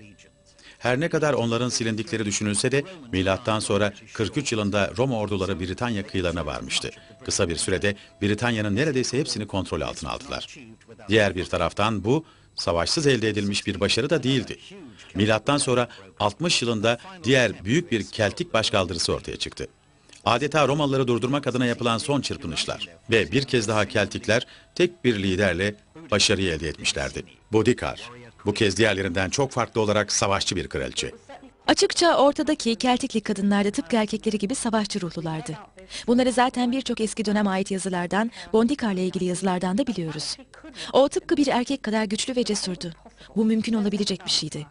Her ne kadar onların silindikleri düşünülse de milattan sonra 43 yılında Roma orduları Britanya kıyılarına varmıştı. Kısa bir sürede Britanya'nın neredeyse hepsini kontrol altına aldılar. Diğer bir taraftan bu savaşsız elde edilmiş bir başarı da değildi. Milattan sonra 60 yılında diğer büyük bir Keltik başkaldırısı ortaya çıktı. Adeta Romalıları durdurmak adına yapılan son çırpınışlar ve bir kez daha Keltikler tek bir liderle başarıyı elde etmişlerdi. Bodikar, bu kez diğerlerinden çok farklı olarak savaşçı bir kraliçe. Açıkça ortadaki Keltikli kadınlar da tıpkı erkekleri gibi savaşçı ruhlulardı. Bunları zaten birçok eski dönem ait yazılardan, Bondikar'la ilgili yazılardan da biliyoruz. O tıpkı bir erkek kadar güçlü ve cesurdu. Bu mümkün olabilecek bir şeydi.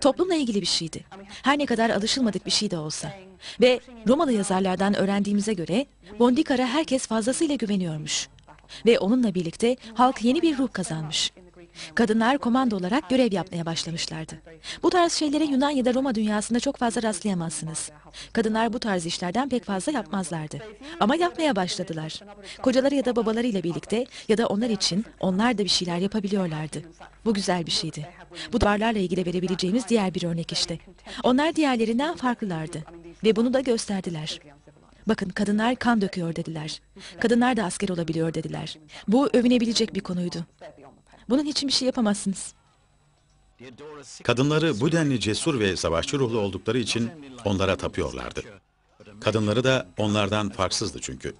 Toplumla ilgili bir şeydi. Her ne kadar alışılmadık bir şey de olsa. Ve Romalı yazarlardan öğrendiğimize göre Bondikar'a herkes fazlasıyla güveniyormuş. Ve onunla birlikte halk yeni bir ruh kazanmış. Kadınlar komando olarak görev yapmaya başlamışlardı. Bu tarz şeylere Yunan ya da Roma dünyasında çok fazla rastlayamazsınız. Kadınlar bu tarz işlerden pek fazla yapmazlardı. Ama yapmaya başladılar. Kocaları ya da babalarıyla birlikte ya da onlar için onlar da bir şeyler yapabiliyorlardı. Bu güzel bir şeydi. Bu duvarlarla ilgili verebileceğimiz diğer bir örnek işte. Onlar diğerlerinden farklılardı. Ve bunu da gösterdiler. Bakın kadınlar kan döküyor dediler. Kadınlar da asker olabiliyor dediler. Bu övünebilecek bir konuydu. Bunun için bir şey yapamazsınız. Kadınları bu denli cesur ve savaşçı ruhlu oldukları için onlara tapıyorlardı. Kadınları da onlardan farksızdı çünkü.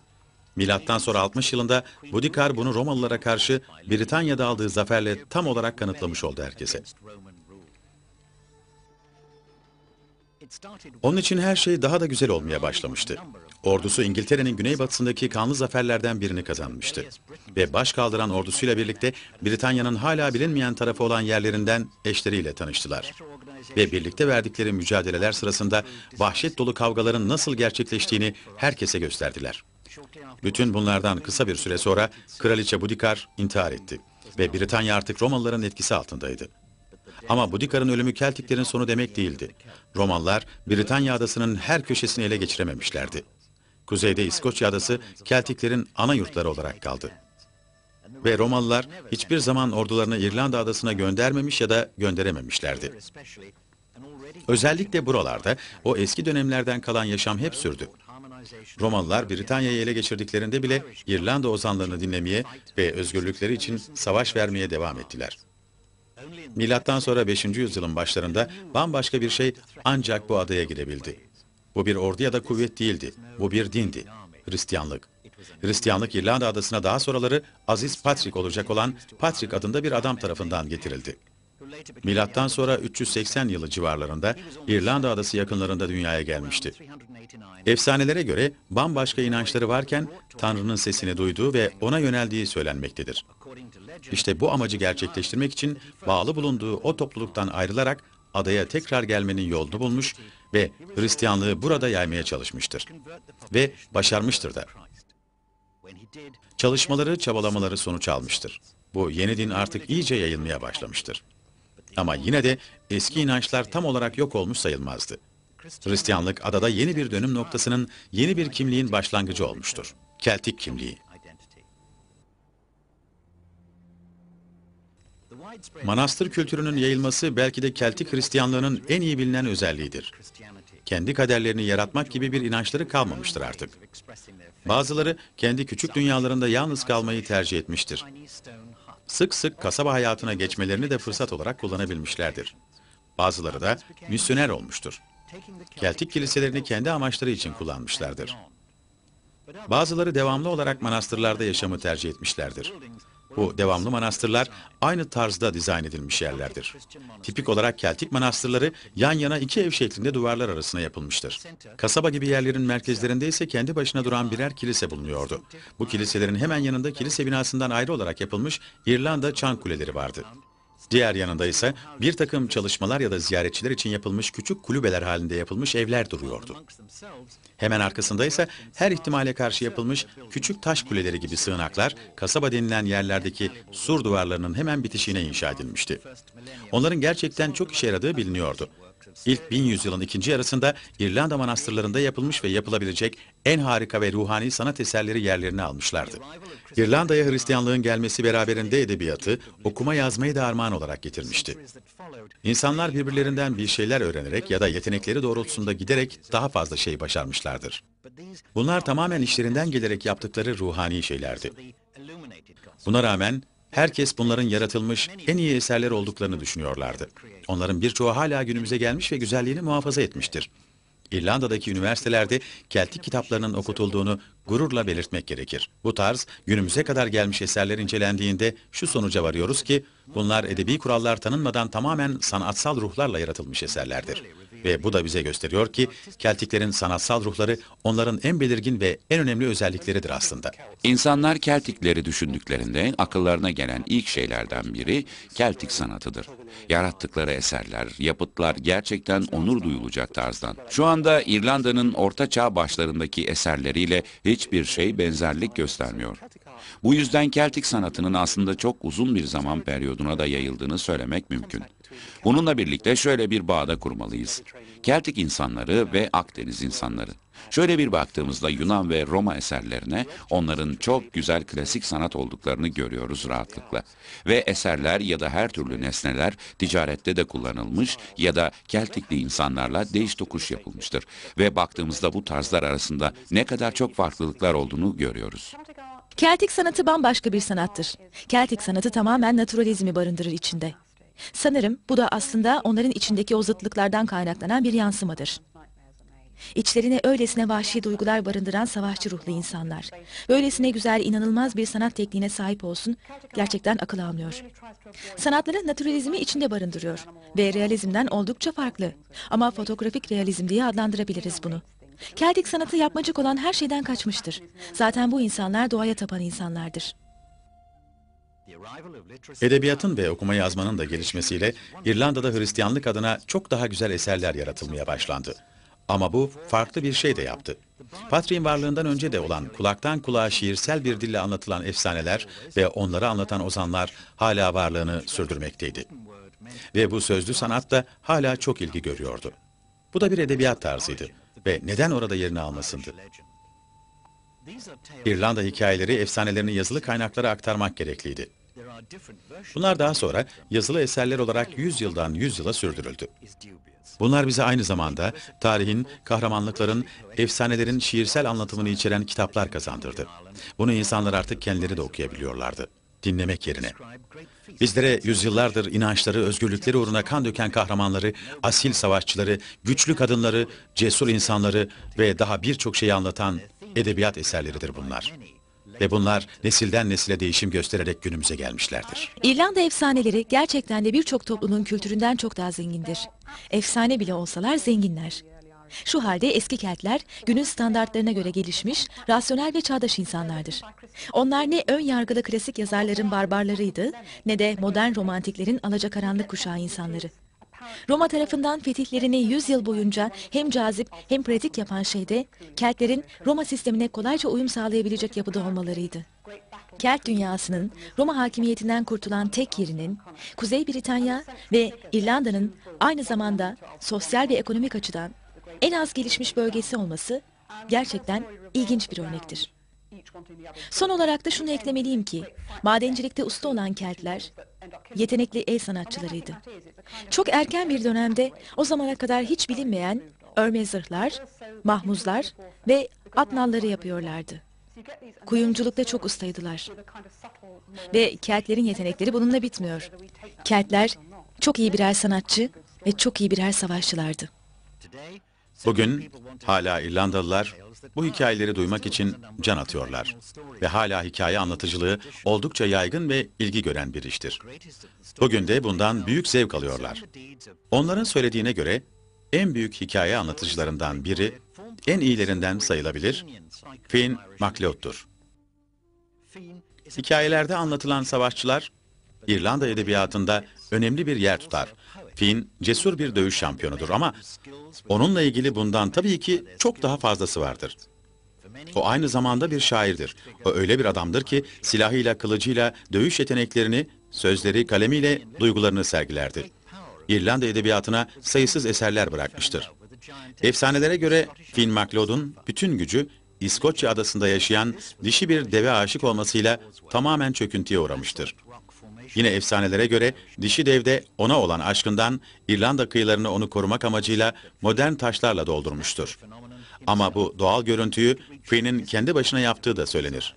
Milattan sonra 60 yılında Budikar bunu Romalılara karşı Britanya'da aldığı zaferle tam olarak kanıtlamış oldu herkese. Onun için her şey daha da güzel olmaya başlamıştı. Ordusu İngiltere'nin güneybatısındaki kanlı zaferlerden birini kazanmıştı. Ve baş kaldıran ordusuyla birlikte Britanya'nın hala bilinmeyen tarafı olan yerlerinden eşleriyle tanıştılar. Ve birlikte verdikleri mücadeleler sırasında vahşet dolu kavgaların nasıl gerçekleştiğini herkese gösterdiler. Bütün bunlardan kısa bir süre sonra Kraliçe Budikar intihar etti ve Britanya artık Romalıların etkisi altındaydı. Ama Budikar'ın ölümü Keltiklerin sonu demek değildi. Romalılar Britanya adasının her köşesini ele geçirememişlerdi. Kuzeyde İskoçya adası Keltiklerin ana yurtları olarak kaldı. Ve Romalılar hiçbir zaman ordularını İrlanda adasına göndermemiş ya da gönderememişlerdi. Özellikle buralarda o eski dönemlerden kalan yaşam hep sürdü. Romalılar Britanya'yı ele geçirdiklerinde bile İrlanda ozanlarını dinlemeye ve özgürlükleri için savaş vermeye devam ettiler. Milattan sonra 5. yüzyılın başlarında bambaşka bir şey ancak bu adaya girebildi. Bu bir ordu ya da kuvvet değildi. Bu bir dindi. Hristiyanlık. Hristiyanlık İrlanda adasına daha sonraları Aziz Patrick olacak olan Patrick adında bir adam tarafından getirildi. Milattan sonra 380 yılı civarlarında İrlanda adası yakınlarında dünyaya gelmişti. Efsanelere göre bambaşka inançları varken Tanrı'nın sesini duyduğu ve ona yöneldiği söylenmektedir. İşte bu amacı gerçekleştirmek için bağlı bulunduğu o topluluktan ayrılarak adaya tekrar gelmenin yolunu bulmuş ve Hristiyanlığı burada yaymaya çalışmıştır. Ve başarmıştır da. Çalışmaları, çabalamaları sonuç almıştır. Bu yeni din artık iyice yayılmaya başlamıştır. Ama yine de eski inançlar tam olarak yok olmuş sayılmazdı. Hristiyanlık adada yeni bir dönüm noktasının, yeni bir kimliğin başlangıcı olmuştur. Keltik kimliği. Manastır kültürünün yayılması belki de Keltik Hristiyanlığının en iyi bilinen özelliğidir. Kendi kaderlerini yaratmak gibi bir inançları kalmamıştır artık. Bazıları kendi küçük dünyalarında yalnız kalmayı tercih etmiştir. Sık sık kasaba hayatına geçmelerini de fırsat olarak kullanabilmişlerdir. Bazıları da misyoner olmuştur. Keltik kiliselerini kendi amaçları için kullanmışlardır. Bazıları devamlı olarak manastırlarda yaşamı tercih etmişlerdir. Bu devamlı manastırlar aynı tarzda dizayn edilmiş yerlerdir. Tipik olarak Keltik manastırları yan yana iki ev şeklinde duvarlar arasına yapılmıştır. Kasaba gibi yerlerin merkezlerinde ise kendi başına duran birer kilise bulunuyordu. Bu kiliselerin hemen yanında kilise binasından ayrı olarak yapılmış İrlanda çan kuleleri vardı. Diğer yanında ise bir takım çalışmalar ya da ziyaretçiler için yapılmış küçük kulübeler halinde yapılmış evler duruyordu. Hemen arkasında ise her ihtimale karşı yapılmış küçük taş kuleleri gibi sığınaklar kasaba denilen yerlerdeki sur duvarlarının hemen bitişiğine inşa edilmişti. Onların gerçekten çok işe yaradığı biliniyordu. İlk 1100 yılın ikinci yarısında İrlanda manastırlarında yapılmış ve yapılabilecek en harika ve ruhani sanat eserleri yerlerini almışlardı. İrlanda'ya Hristiyanlığın gelmesi beraberinde edebiyatı, okuma yazmayı da armağan olarak getirmişti. İnsanlar birbirlerinden bir şeyler öğrenerek ya da yetenekleri doğrultusunda giderek daha fazla şey başarmışlardır. Bunlar tamamen işlerinden gelerek yaptıkları ruhani şeylerdi. Buna rağmen Herkes bunların yaratılmış en iyi eserler olduklarını düşünüyorlardı. Onların birçoğu hala günümüze gelmiş ve güzelliğini muhafaza etmiştir. İrlanda'daki üniversitelerde Keltik kitaplarının okutulduğunu gururla belirtmek gerekir. Bu tarz günümüze kadar gelmiş eserler incelendiğinde şu sonuca varıyoruz ki Bunlar edebi kurallar tanınmadan tamamen sanatsal ruhlarla yaratılmış eserlerdir. Ve bu da bize gösteriyor ki Keltiklerin sanatsal ruhları onların en belirgin ve en önemli özellikleridir aslında. İnsanlar Keltikleri düşündüklerinde akıllarına gelen ilk şeylerden biri Keltik sanatıdır. Yarattıkları eserler, yapıtlar gerçekten onur duyulacak tarzdan. Şu anda İrlanda'nın orta çağ başlarındaki eserleriyle hiçbir şey benzerlik göstermiyor. Bu yüzden Keltik sanatının aslında çok uzun bir zaman periyoduna da yayıldığını söylemek mümkün. Bununla birlikte şöyle bir bağda kurmalıyız. Keltik insanları ve Akdeniz insanları. Şöyle bir baktığımızda Yunan ve Roma eserlerine onların çok güzel klasik sanat olduklarını görüyoruz rahatlıkla. Ve eserler ya da her türlü nesneler ticarette de kullanılmış ya da Keltikli insanlarla değiş tokuş yapılmıştır. Ve baktığımızda bu tarzlar arasında ne kadar çok farklılıklar olduğunu görüyoruz. Keltik sanatı bambaşka bir sanattır. Keltik sanatı tamamen naturalizmi barındırır içinde. Sanırım bu da aslında onların içindeki o zıtlıklardan kaynaklanan bir yansımadır. İçlerine öylesine vahşi duygular barındıran savaşçı ruhlu insanlar. Böylesine güzel, inanılmaz bir sanat tekniğine sahip olsun, gerçekten akıl almıyor. Sanatları naturalizmi içinde barındırıyor ve realizmden oldukça farklı. Ama fotoğrafik realizm diye adlandırabiliriz bunu. Keltik sanatı yapmacık olan her şeyden kaçmıştır. Zaten bu insanlar doğaya tapan insanlardır. Edebiyatın ve okuma yazmanın da gelişmesiyle İrlanda'da Hristiyanlık adına çok daha güzel eserler yaratılmaya başlandı. Ama bu farklı bir şey de yaptı. Patriğin varlığından önce de olan kulaktan kulağa şiirsel bir dille anlatılan efsaneler ve onları anlatan ozanlar hala varlığını sürdürmekteydi. Ve bu sözlü sanat da hala çok ilgi görüyordu. Bu da bir edebiyat tarzıydı ve neden orada yerini almasındı? İrlanda hikayeleri efsanelerini yazılı kaynaklara aktarmak gerekliydi. Bunlar daha sonra yazılı eserler olarak yüzyıldan yıldan sürdürüldü. Bunlar bize aynı zamanda tarihin, kahramanlıkların, efsanelerin şiirsel anlatımını içeren kitaplar kazandırdı. Bunu insanlar artık kendileri de okuyabiliyorlardı, dinlemek yerine. Bizlere yüzyıllardır inançları, özgürlükleri uğruna kan döken kahramanları, asil savaşçıları, güçlü kadınları, cesur insanları ve daha birçok şeyi anlatan edebiyat eserleridir bunlar. Ve bunlar nesilden nesile değişim göstererek günümüze gelmişlerdir. İrlanda efsaneleri gerçekten de birçok toplumun kültüründen çok daha zengindir. Efsane bile olsalar zenginler. Şu halde eski Keltler günün standartlarına göre gelişmiş, rasyonel ve çağdaş insanlardır. Onlar ne ön yargılı klasik yazarların barbarlarıydı ne de modern romantiklerin alacakaranlık kuşağı insanları. Roma tarafından fetihlerini 100 yıl boyunca hem cazip hem pratik yapan şey de Keltlerin Roma sistemine kolayca uyum sağlayabilecek yapıda olmalarıydı. Kelt dünyasının Roma hakimiyetinden kurtulan tek yerinin Kuzey Britanya ve İrlanda'nın aynı zamanda sosyal ve ekonomik açıdan en az gelişmiş bölgesi olması gerçekten ilginç bir örnektir. Son olarak da şunu eklemeliyim ki, madencilikte usta olan Keltler, yetenekli el sanatçılarıydı. Çok erken bir dönemde o zamana kadar hiç bilinmeyen örme zırhlar, mahmuzlar ve atnalları yapıyorlardı. Kuyumculukta çok ustaydılar. Ve Keltlerin yetenekleri bununla bitmiyor. Keltler çok iyi birer sanatçı ve çok iyi birer savaşçılardı. Bugün hala İrlandalılar bu hikayeleri duymak için can atıyorlar ve hala hikaye anlatıcılığı oldukça yaygın ve ilgi gören bir iştir. Bugün de bundan büyük zevk alıyorlar. Onların söylediğine göre en büyük hikaye anlatıcılarından biri, en iyilerinden sayılabilir, Finn MacLeod'dur. Hikayelerde anlatılan savaşçılar, İrlanda edebiyatında önemli bir yer tutar Finn cesur bir dövüş şampiyonudur ama onunla ilgili bundan tabii ki çok daha fazlası vardır. O aynı zamanda bir şairdir. O öyle bir adamdır ki silahıyla, kılıcıyla, dövüş yeteneklerini, sözleri, kalemiyle duygularını sergilerdi. İrlanda edebiyatına sayısız eserler bırakmıştır. Efsanelere göre Finn MacLeod'un bütün gücü İskoçya adasında yaşayan dişi bir deve aşık olmasıyla tamamen çöküntüye uğramıştır. Yine efsanelere göre dişi devde ona olan aşkından İrlanda kıyılarını onu korumak amacıyla modern taşlarla doldurmuştur. Ama bu doğal görüntüyü Queen'in kendi başına yaptığı da söylenir.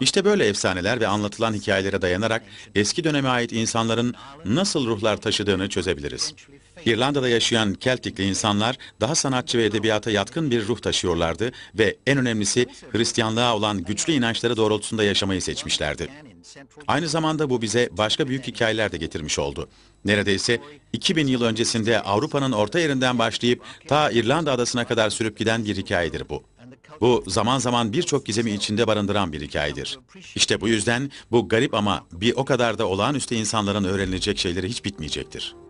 İşte böyle efsaneler ve anlatılan hikayelere dayanarak eski döneme ait insanların nasıl ruhlar taşıdığını çözebiliriz. İrlanda'da yaşayan Keltikli insanlar daha sanatçı ve edebiyata yatkın bir ruh taşıyorlardı ve en önemlisi Hristiyanlığa olan güçlü inançları doğrultusunda yaşamayı seçmişlerdi. Aynı zamanda bu bize başka büyük hikayeler de getirmiş oldu. Neredeyse 2000 yıl öncesinde Avrupa'nın orta yerinden başlayıp ta İrlanda adasına kadar sürüp giden bir hikayedir bu. Bu zaman zaman birçok gizemi içinde barındıran bir hikayedir. İşte bu yüzden bu garip ama bir o kadar da olağanüstü insanların öğrenilecek şeyleri hiç bitmeyecektir.